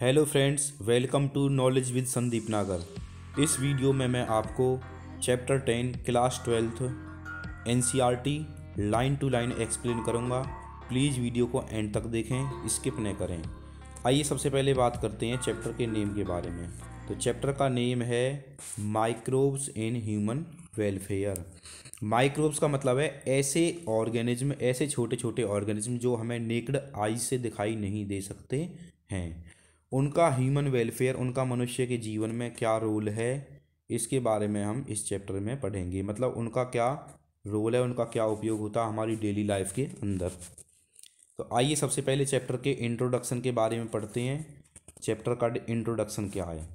hello friends welcome to knowledge with Sandeep Nagar इस video में मैं आपको chapter ten class twelfth in line to line explain करूँगा please video को एंड तक देखें स्किप न करें आइए सबसे पहले बात करते हैं चैप्टर के नेम के बारे में तो चैप्टर का नेम है microbes in human welfare microbes का मतलब है ऐसे ऑर्गेनिज्म ऐसे छोटे छोटे ऑर्गेनिज्म जो हमें नेकड आई से दिखाई नहीं दे सकते हैं उनका ह्यूमन वेलफेयर उनका मनुष्य के जीवन में क्या रोल है इसके बारे में हम इस चैप्टर में पढ़ेंगे मतलब उनका क्या रोल है उनका क्या उपयोग होता है हमारी डेली लाइफ के अंदर तो आइए सबसे पहले चैप्टर के इंट्रोडक्शन के बारे में पढ़ते हैं चैप्टर का इंट्रोडक्शन क्या है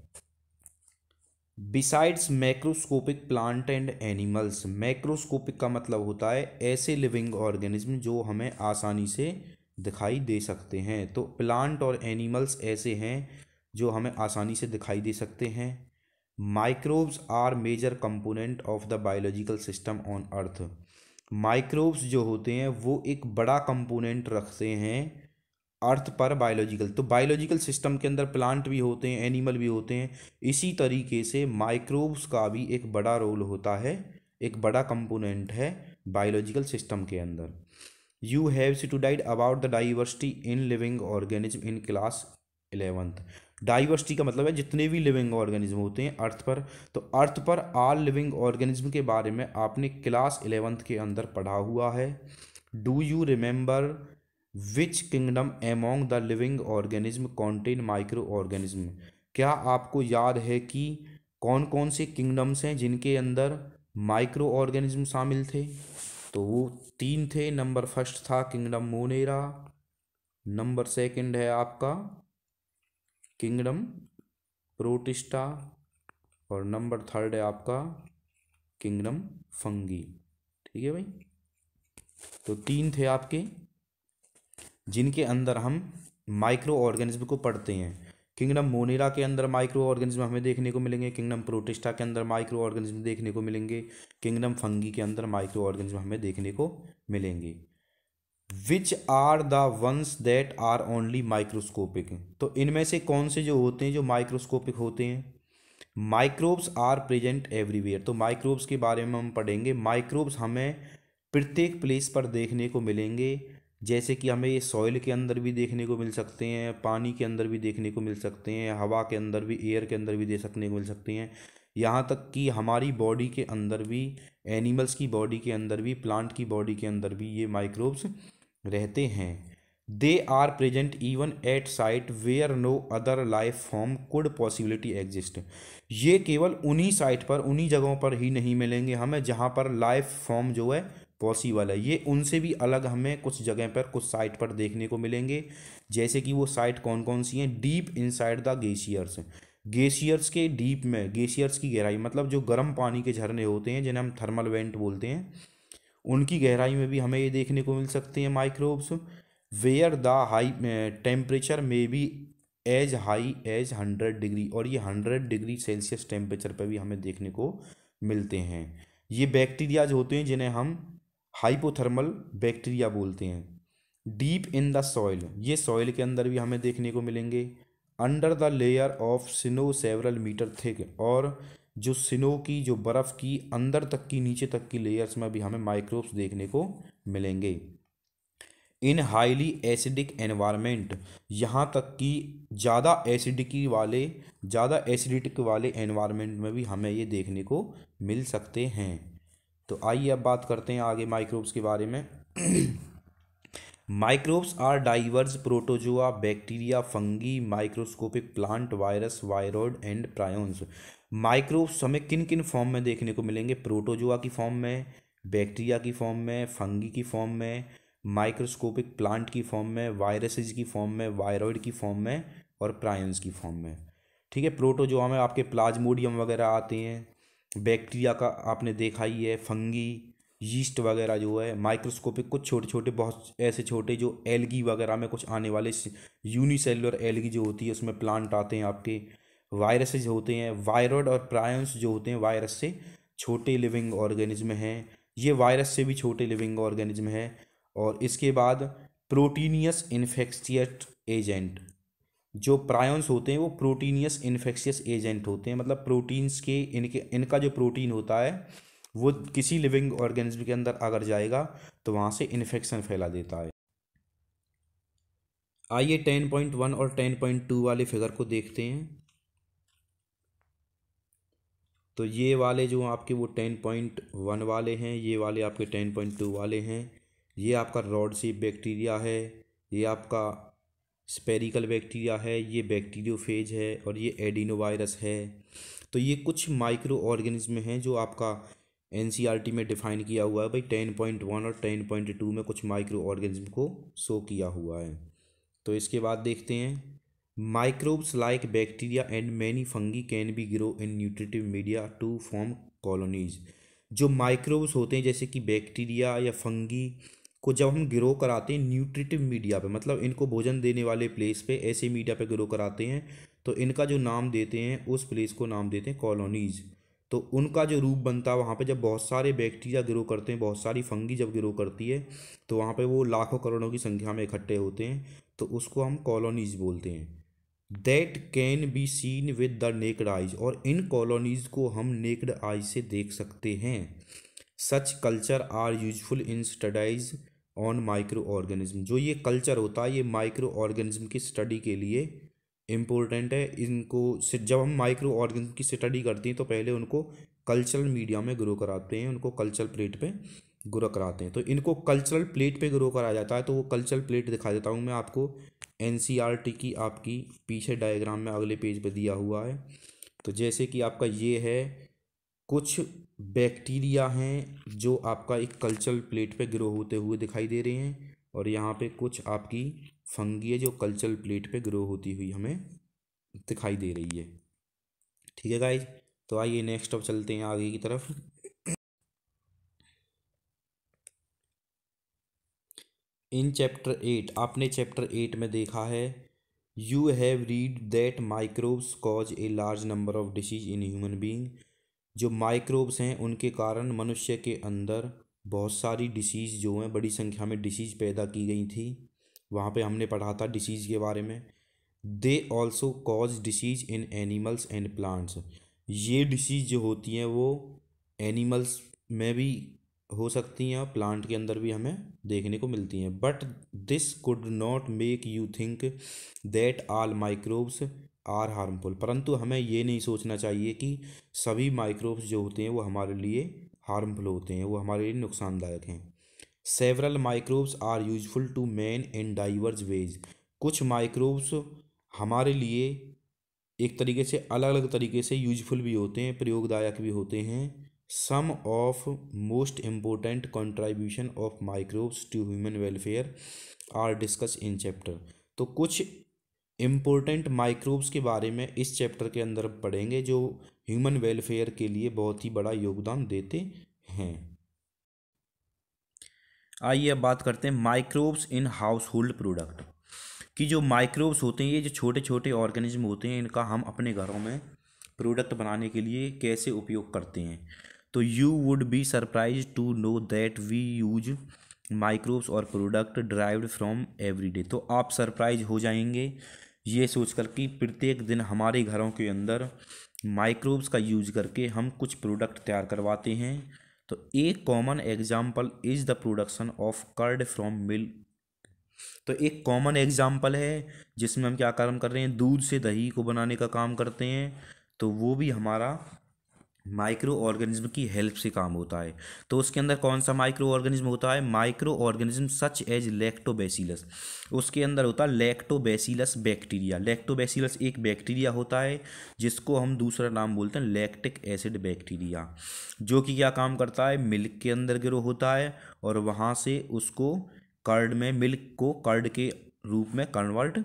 besides macroscopic plant and animals macroscopic का मतलब होता है ऐसे लिविंग ऑर्गेनिज्म जो हमें आसानी से दिखाई दे सकते हैं तो प्लांट और एनिमल्स ऐसे हैं जो हमें आसानी से दिखाई दे सकते हैं microbes are major component of the biological system on earth microbes जो होते हैं वो एक बड़ा कंपोनेंट रखते हैं अर्थ पर बायोलॉजिकल तो बायोलॉजिकल सिस्टम के अंदर प्लांट भी होते हैं एनिमल भी होते हैं इसी तरीके से माइक्रोब्स का भी एक बड़ा रोल होता है एक बड़ा कंपोनेंट है बायोलॉजिकल सिस्टम के अंदर see to died about the diversity in living organism in class eleventh diversity का मतलब है जितने भी लिविंग ऑर्गेनिज्म होते हैं अर्थ पर तो अर्थ पर आल लिविंग ऑर्गेनिज्म के बारे में आपने क्लास इलेवंथ के अंदर पढ़ा हुआ है do you remember which kingdom among the living organism contain micro organism क्या आपको याद है कि कौन कौन से किंगडम्स हैं जिनके अंदर माइक्रो ऑर्गेनिज्म शामिल थे तो वो तीन थे नंबर फर्स्ट था किंगडम मोनेरा नंबर सेकंड है आपका किंगडम प्रोटिस्टा और नंबर थर्ड है आपका किंगडम फंगी ठीक है भाई तो तीन थे आपके जिनके अंदर हम माइक्रो ऑर्गेनिज्म को पढ़ते हैं किंगडम मोनेरा के अंदर माइक्रो ऑर्गेनिज्म हमें देखने को मिलेंगे किंगडम प्रोटिस्टा के अंदर माइक्रो ऑर्गेनिज्म देखने को मिलेंगे किंगडम फंगी के अंदर माइक्रो ऑर्गेनिज्म हमें देखने को मिलेंगे which are the ones that are only microscopic तो इनमें से कौन से जो होते हैं जो माइक्रोस्कोपिक होते हैं माइक्रोब्स आर प्रेजेंट एवरीवेयर तो माइक्रोब्स के बारे में हम पढ़ेंगे माइक्रोब्स हमें प्रत्येक प्लेस पर देखने को मिलेंगे जैसे कि हमें ये सॉइल के अंदर भी देखने को मिल सकते हैं पानी के अंदर भी देखने को मिल सकते हैं हवा के अंदर भी एयर के अंदर भी दे सकने को मिल सकते हैं यहाँ तक कि हमारी बॉडी के अंदर भी एनिमल्स की बॉडी के अंदर भी प्लांट की बॉडी के अंदर भी ये माइक्रोब्स रहते हैं they are present even at site where no other life form could possibility exist ये केवल उन्हीं साइट पर उन्हीं जगहों पर ही नहीं मिलेंगे हमें जहाँ पर लाइफ फॉर्म जो है पॉसिबल है ये उनसे भी अलग हमें कुछ जगह पर कुछ साइट पर देखने को मिलेंगे जैसे कि वो साइट कौन कौन सी हैं deep inside the glaciers glaciers के डीप में ग्लेशियर्स की गहराई मतलब जो गर्म पानी के झरने होते हैं जिन्हें हम थर्मल वेंट बोलते हैं उनकी गहराई में भी हमें ये देखने को मिल सकते हैं microbes where the high temperature में भी as high as hundred degree और ये हंड्रेड डिग्री सेल्सियस टेम्परेचर पर भी हमें देखने को मिलते हैं ये बैक्टीरियाज होते हैं जिन्हें हम हाइपोथर्मल बैक्टीरिया बोलते हैं डीप इन द सॉइल ये सॉइल के अंदर भी हमें देखने को मिलेंगे under the layer of snow several metre thick और जो स्नो की जो बर्फ़ की अंदर तक की नीचे तक की लेयर्स में भी हमें माइक्रोब्स देखने को मिलेंगे इन हाईली एसिडिक एनवायरनमेंट यहाँ तक कि ज़्यादा एसिडिकी वाले ज़्यादा एसिडिटिक वाले एनवायरनमेंट में भी हमें ये देखने को मिल सकते हैं तो आइए अब बात करते हैं आगे माइक्रोब्स के बारे में microbes are diverse protozoa bacteria fungi microscopic plant virus viroid and prions microbes हमें किन किन फॉर्म में देखने को मिलेंगे प्रोटोजोआ की फॉर्म में बैक्टीरिया की फॉर्म में फंगी की फॉर्म में माइक्रोस्कोपिक प्लांट की फॉर्म में वायरसेज की फॉर्म में वायरॉयड की फॉर्म में और प्रायन्स की फॉर्म में ठीक है प्रोटोजोआ में आपके प्लाज्मोडियम वगैरह आते हैं बैक्टीरिया का आपने देखा ही है फंगी यीस्ट वगैरह जो है माइक्रोस्कोपिक कुछ छोटे छोटे बहुत ऐसे छोटे जो एलगी वगैरह में कुछ आने वाले यूनिसेलुलर एलगी जो होती है उसमें प्लांट आते हैं आपके वायरसेज होते हैं वायरॉड और प्रायंस जो होते हैं वायरस से छोटे लिविंग ऑर्गेनिज्म हैं ये वायरस से भी छोटे लिविंग ऑर्गेनिज्म हैं और इसके बाद प्रोटीनियस इन्फेक्शियस एजेंट जो प्रायन्स होते हैं वो प्रोटीनियस इन्फेक्शियस एजेंट होते हैं मतलब प्रोटीन्स के इनके इनका जो प्रोटीन होता है वो किसी लिविंग ऑर्गेनिज्म के अंदर अगर जाएगा तो वहाँ से इन्फेक्शन फैला देता है आइए टेन पॉइंट वन और टेन पॉइंट टू वाले फिगर को देखते हैं तो ये वाले जो आपके वो टेन पॉइंट वन वाले हैं ये वाले आपके टेन पॉइंट टू वाले हैं ये आपका रॉड सी बैक्टीरिया है ये आपका स्पेरिकल बैक्टीरिया है ये बैक्टीरियोफेज है और ये एडिनोवायरस है तो ये कुछ माइक्रो ऑर्गेनिज्म हैं जो आपका एन e में डिफ़ाइन किया हुआ है भाई टेन पॉइंट वन और टेन पॉइंट टू में कुछ माइक्रो ऑर्गेनिज्म को शो किया हुआ है तो इसके बाद देखते हैं microbes like bacteria and many fungi can be grow in nutritive media to form colonies जो माइक्रोब्स होते हैं जैसे कि बैक्टीरिया या फंगी को जब हम ग्रो कराते हैं न्यूट्रिटिव मीडिया पे मतलब इनको भोजन देने वाले प्लेस पे ऐसे मीडिया पे ग्रो कराते हैं तो इनका जो नाम देते हैं उस प्लेस को नाम देते हैं कॉलोनीज़ तो उनका जो रूप बनता है वहाँ पे जब बहुत सारे बैक्टीरिया ग्रो करते हैं बहुत सारी फंगी जब ग्रो करती है तो वहाँ पे वो लाखों करोड़ों की संख्या में इकट्ठे होते हैं तो उसको हम कॉलोनीज़ बोलते हैं that can be seen with the naked eyes और इन कॉलोनीज़ को हम नेकड आइज से देख सकते हैं such culture are useful in studies on micro organism जो ये कल्चर होता है ये माइक्रो ऑर्गेनिज्म की स्टडी के लिए इम्पोर्टेंट है इनको जब हम माइक्रो ऑर्गेनिज्म की स्टडी करते हैं तो पहले उनको कल्चरल मीडिया में ग्रो कराते हैं उनको कल्चरल प्लेट पे ग्रो कराते हैं तो इनको कल्चरल प्लेट पे ग्रो कराया जाता है तो वो कल्चरल प्लेट दिखा देता हूँ मैं आपको एन e की आपकी पीछे डायग्राम में अगले पेज पर दिया हुआ है तो जैसे कि आपका ये है कुछ बैक्टीरिया हैं जो आपका एक कल्चरल प्लेट पे ग्रो होते हुए दिखाई दे रहे हैं और यहाँ पे कुछ आपकी फंगी है जो कल्चरल प्लेट पे ग्रो होती हुई हमें दिखाई दे रही है ठीक है गाइज तो आइए नेक्स्ट अब चलते हैं आगे की तरफ इन चैप्टर एट आपने चैप्टर एट में देखा है you have read that microbes cause a large number of disease in human being जो माइक्रोब्स हैं उनके कारण मनुष्य के अंदर बहुत सारी डिसीज़ जो हैं बड़ी संख्या में डिसीज़ पैदा की गई थी वहाँ पे हमने पढ़ा था डिसीज़ के बारे में they also cause disease in animals and plants ये डिसीज़ जो होती हैं वो एनिमल्स में भी हो सकती हैं और प्लांट के अंदर भी हमें देखने को मिलती हैं but this could not make you think that all microbes are harmful परंतु हमें ये नहीं सोचना चाहिए कि सभी माइक्रोब्स जो होते हैं वो हमारे लिए हार्मफुल होते हैं वो हमारे लिए नुकसानदायक हैं several microbes are useful to man in diverse ways कुछ माइक्रोब्स हमारे लिए एक तरीके से अलग अलग तरीके से यूजफुल भी होते हैं प्रयोगदायक भी होते हैं some of most important contribution of microbes to human welfare are discuss in chapter तो कुछ इम्पोर्टेंट माइक्रोब्स के बारे में इस चैप्टर के अंदर पढ़ेंगे जो ह्यूमन वेलफेयर के लिए बहुत ही बड़ा योगदान देते हैं आइए अब बात करते हैं microbes in household product कि जो माइक्रोब्स होते हैं ये जो छोटे छोटे ऑर्गेनिज्म होते हैं इनका हम अपने घरों में प्रोडक्ट बनाने के लिए कैसे उपयोग करते हैं तो you would be surprise to know that we use microbes और प्रोडक्ट ड्राइव्ड फ्रॉम एवरीडे तो आप सरप्राइज हो जाएंगे ये सोचकर कि प्रत्येक दिन हमारे घरों के अंदर माइक्रोब्स का यूज करके हम कुछ प्रोडक्ट तैयार करवाते हैं तो एक common example is the production of curd from milk तो एक कॉमन एग्जाम्पल है जिसमें हम क्या काम कर रहे हैं दूध से दही को बनाने का काम करते हैं तो वो भी हमारा माइक्रो ऑर्गेनिज्म की हेल्प से काम होता है तो उसके अंदर कौन सा माइक्रो ऑर्गेनिज्म होता है micro organism such as lactobacillus उसके अंदर होता है लैक्टोबैसिलस बैक्टीरिया लैक्टोबैसिलस एक बैक्टीरिया होता है जिसको हम दूसरा नाम बोलते हैं लैक्टिक एसिड बैक्टीरिया जो कि क्या काम करता है मिल्क के अंदर ग्रो होता है और वहाँ से उसको कर्ड में मिल्क को कर्ड के रूप में कन्वर्ट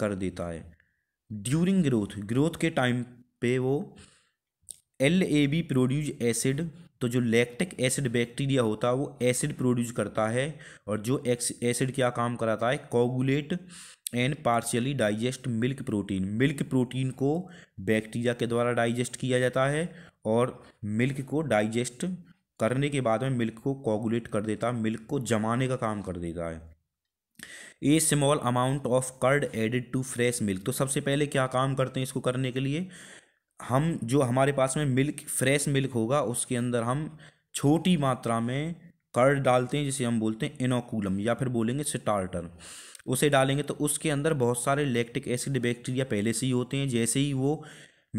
कर देता है ड्यूरिंग ग्रोथ ग्रोथ के टाइम पे वो L A B produce acid तो जो लैक्टिक एसिड बैक्टीरिया होता है वो एसिड प्रोड्यूस करता है और जो एसिड क्या काम कराता है coagulate and partially digest milk protein milk protein को बैक्टीरिया के द्वारा डाइजेस्ट किया जाता है और मिल्क को डाइजेस्ट करने के बाद में मिल्क को कोगुलेट कर देता है मिल्क को जमाने का काम कर देता है a small amount of curd added to fresh milk तो सबसे पहले क्या काम करते हैं इसको करने के लिए हम जो हमारे पास में मिल्क फ्रेश मिल्क होगा उसके अंदर हम छोटी मात्रा में कर्ड डालते हैं जिसे हम बोलते हैं इनोकुलम या फिर बोलेंगे स्टार्टर उसे डालेंगे तो उसके अंदर बहुत सारे लैक्टिक एसिड बैक्टीरिया पहले से ही होते हैं जैसे ही वो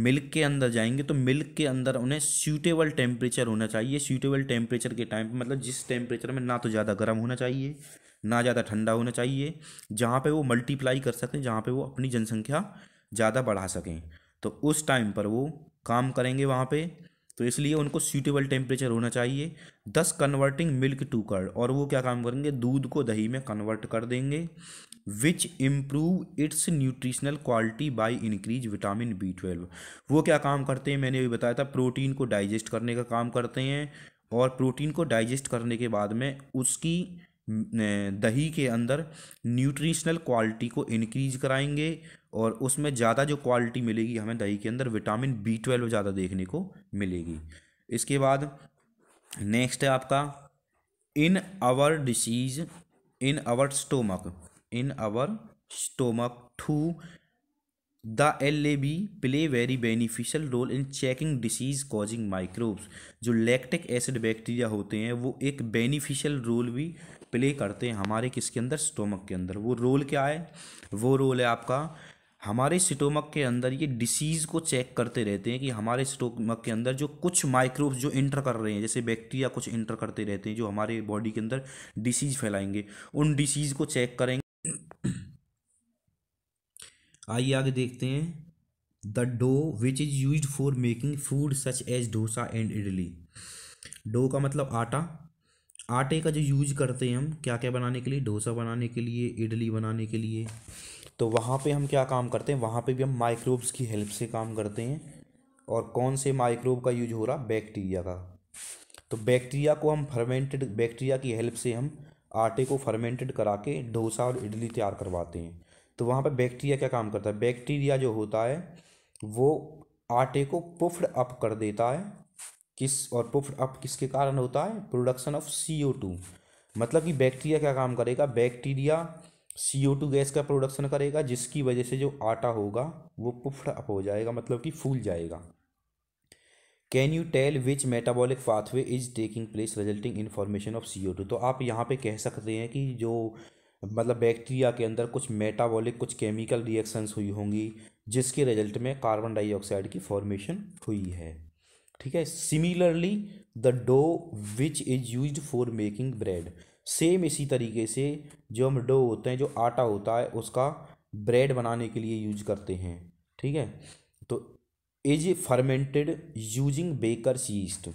मिल्क के अंदर जाएंगे तो मिल्क के अंदर उन्हें सूटेबल टेम्परेचर होना चाहिए सूटेबल टेम्परेचर के टाइम मतलब जिस टेम्परेचर में ना तो ज़्यादा गर्म होना चाहिए ना ज़्यादा ठंडा होना चाहिए जहाँ पर वो मल्टीप्लाई कर सकें जहाँ पर वो अपनी जनसंख्या ज़्यादा बढ़ा सकें तो उस टाइम पर वो काम करेंगे वहाँ पे तो इसलिए उनको सूटेबल टेम्परेचर होना चाहिए दस कन्वर्टिंग मिल्क टू कर्ड और वो क्या काम करेंगे दूध को दही में कन्वर्ट कर देंगे which improve its nutritional quality by increase vitamin B twelve वो क्या काम करते हैं मैंने अभी बताया था प्रोटीन को डाइजेस्ट करने का काम करते हैं और प्रोटीन को डाइजेस्ट करने के बाद में उसकी दही के अंदर न्यूट्रिशनल क्वालिटी को इनक्रीज कराएंगे और उसमें ज़्यादा जो क्वालिटी मिलेगी हमें दही के अंदर विटामिन बी ट्वेल्व ज़्यादा देखने को मिलेगी इसके बाद नेक्स्ट है आपका in our disease in our stomach in our stomach through the L A B play very beneficial role in checking disease causing microbes जो लैक्टिक एसिड बैक्टीरिया होते हैं वो एक बेनिफिशियल रोल भी प्ले करते हैं हमारे किसके अंदर स्टोमक के अंदर वो रोल क्या है वो रोल है आपका हमारे स्टोमक के अंदर ये डिसीज़ को चेक करते रहते हैं कि हमारे स्टोमक के अंदर जो कुछ माइक्रोब्स जो इंटर कर रहे हैं जैसे बैक्टीरिया कुछ इंटर करते रहते हैं जो हमारे बॉडी के अंदर डिसीज़ फैलाएंगे उन डिसीज़ को चेक करेंगे आइए आगे देखते हैं the dough which is use for making food such as dosa and idli dough का मतलब आटा आटे का जो यूज करते हैं हम क्या क्या बनाने के लिए डोसा बनाने के लिए इडली बनाने के लिए तो वहाँ पे हम क्या काम करते हैं वहाँ पे भी हम माइक्रोब्स की हेल्प से काम करते हैं और कौन से माइक्रोब का यूज हो रहा बैक्टीरिया का तो बैक्टीरिया को हम फर्मेंटेड बैक्टीरिया की हेल्प से हम आटे को फर्मेंटेड करा के डोसा और इडली तैयार करवाते हैं तो वहाँ पर बैक्टीरिया क्या काम करता है बैक्टीरिया जो होता है वो आटे को पुफ्ड अप कर देता है किस और पुफ्ड अप किसके कारण होता है production of C O two मतलब कि बैक्टीरिया क्या काम करेगा bacteria C O two gas का प्रोडक्शन करेगा जिसकी वजह से जो आटा होगा वो पुफ्ड अप हो जाएगा मतलब कि फूल जाएगा can you tell which metabolic pathway is taking place resulting in formation of C O two तो आप यहाँ पे कह सकते हैं कि जो मतलब बैक्टीरिया के अंदर कुछ मेटाबॉलिक कुछ केमिकल रिएक्शंस हुई होंगी जिसके रिजल्ट में कार्बन डाइऑक्साइड की फॉर्मेशन हुई है ठीक है similarly the dough which is use for making bread same इसी तरीके से जो हम डो होते हैं जो आटा होता है उसका ब्रेड बनाने के लिए यूज करते हैं ठीक है तो is fermented using baker yeast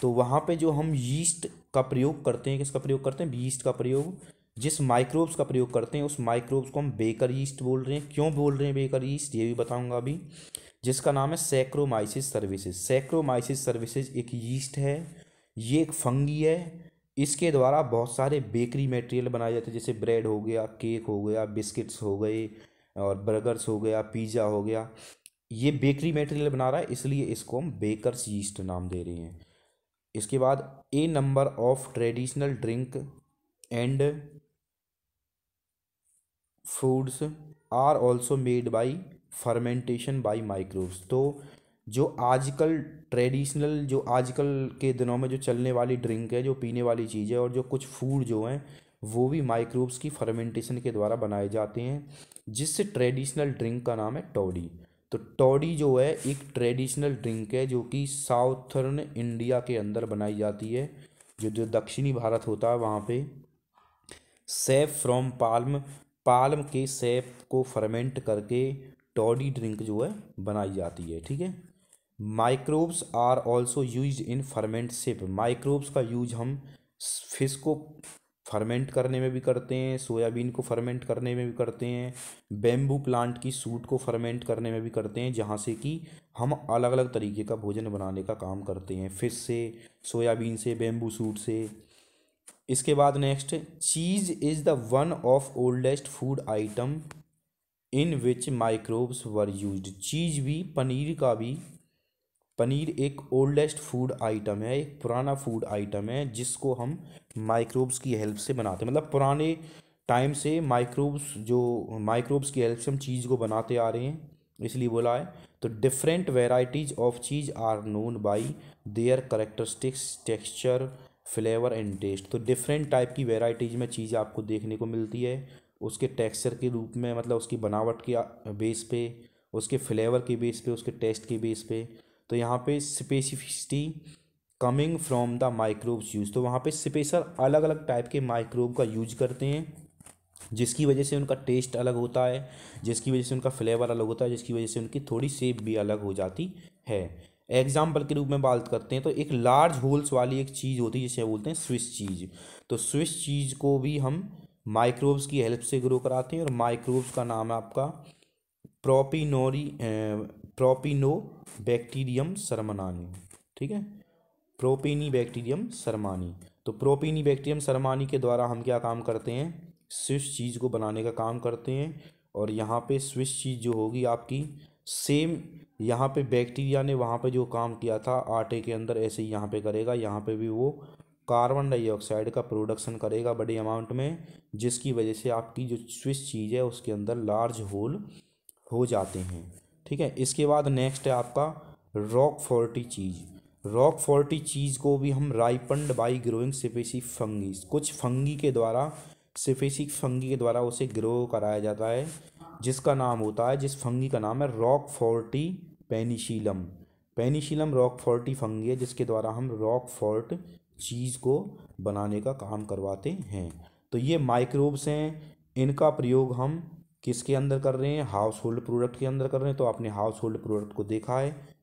तो वहाँ पे जो हम यीस्ट का प्रयोग करते हैं किसका प्रयोग करते हैं यीस्ट का प्रयोग जिस माइक्रोब्स का प्रयोग करते हैं उस माइक्रोब्स को हम बेकर यीस्ट बोल रहे हैं क्यों बोल रहे हैं बेकर यीस्ट ये भी बताऊंगा अभी जिसका नाम है सेक्रोमाइसिस सर्विसेज सेक्रोमाइसिस सर्विसेज एक यीस्ट है ये एक फंगी है इसके द्वारा बहुत सारे बेकरी मटेरियल बनाए जाते हैं जैसे ब्रेड हो गया केक हो गया बिस्किट्स हो गए और बर्गर्स हो गया पिज़्ज़ा हो गया ये बेकरी मटेरियल बना रहा है इसलिए इसको हम बेकर्स यीस्ट नाम दे रहे हैं इसके बाद a number of traditional drink and foods are also made by fermentation by microbes तो जो आजकल ट्रेडिशनल जो आजकल के दिनों में जो चलने वाली ड्रिंक है जो पीने वाली चीज़ है और जो कुछ फूड जो हैं वो भी माइक्रोब्स की फर्मेंटेशन के द्वारा बनाए जाते हैं जिससे ट्रेडिशनल ड्रिंक का नाम है टॉडी तो टॉडी जो है एक ट्रेडिशनल ड्रिंक है जो कि साउथर्न इंडिया के अंदर बनाई जाती है जो जो दक्षिणी भारत होता है वहाँ पे सेफ फ्रॉम पाल्म पाल्म के सेफ को फर्मेंट करके टॉडी ड्रिंक जो है बनाई जाती है ठीक है microbes are also use in ferment fish microbes का यूज हम फिश को फर्मेंट करने में भी करते हैं सोयाबीन को फर्मेंट करने में भी करते हैं बेम्बू प्लांट की सूट को फर्मेंट करने में भी करते हैं जहाँ से कि हम अलग अलग तरीके का भोजन बनाने का काम करते हैं फिश से सोयाबीन से बेम्बू सूट से इसके बाद नेक्स्ट चीज़ is the one of oldest food item in which microbes were use cheese भी पनीर का भी पनीर एक ओल्डेस्ट फूड आइटम है एक पुराना फूड आइटम है जिसको हम माइक्रोब्स की हेल्प से बनाते हैं मतलब पुराने टाइम से माइक्रोब्स जो माइक्रोब्स की हेल्प से हम चीज़ को बनाते आ रहे हैं इसलिए बोला है तो different varieties of cheese are known by their characteristics texture flavour and taste तो डिफरेंट टाइप की वेराइटीज़ में चीज़ आपको देखने को मिलती है उसके टेक्स्चर के रूप में मतलब उसकी बनावट के बेस पे उसके फ्लेवर के बेस पे उसके टेस्ट के बेस पे तो यहाँ पे specificity coming from the microbes use तो वहाँ पे स्पेशल अलग अलग टाइप के माइक्रोब का यूज करते हैं जिसकी वजह से उनका टेस्ट अलग होता है जिसकी वजह से उनका फ्लेवर अलग होता है जिसकी वजह से उनकी थोड़ी सेप भी अलग हो जाती है एग्जाम्पल के रूप में बात करते हैं तो एक लार्ज होल्स वाली एक चीज़ होती है जिसे बोलते हैं स्विस चीज़ तो स्विस चीज़ को भी हम माइक्रोब्स की हेल्प से ग्रो कराते हैं और माइक्रोब्स का नाम है आपका प्रोपिनोरी प्रोपिनो बैक्टीरियम सरमनानी ठीक है प्रोपिनी बैक्टीरियम सरमानी तो प्रोपिनी बैक्टीरियम सरमानी के द्वारा हम क्या काम करते हैं स्विश चीज़ को बनाने का काम करते हैं और यहाँ पे स्विश चीज़ जो होगी आपकी सेम यहाँ पे बैक्टीरिया ने वहाँ पे जो काम किया था आटे के अंदर ऐसे ही यहाँ पर करेगा यहाँ पर भी वो कार्बन डाइऑक्साइड का प्रोडक्शन करेगा बड़े अमाउंट में जिसकी वजह से आपकी जो स्विश चीज़ है उसके अंदर लार्ज होल हो जाते हैं ठीक है इसके बाद नेक्स्ट है आपका Roquefort cheese Roquefort cheese को भी हम ripened by growing specific fungi कुछ फंगी के द्वारा सिफेसिक फंगी के द्वारा उसे ग्रो कराया जाता है जिसका नाम होता है जिस फंगी का नाम है roqueforti penicillium penicillium roqueforti fungi है जिसके द्वारा हम रॉक फोर्ट चीज़ को बनाने का काम करवाते हैं तो ये माइक्रोब्स हैं इनका प्रयोग हम किसके अंदर कर रहे हैं हाउस होल्ड प्रोडक्ट के अंदर कर रहे हैं तो आपने हाउस होल्ड प्रोडक्ट को देखा है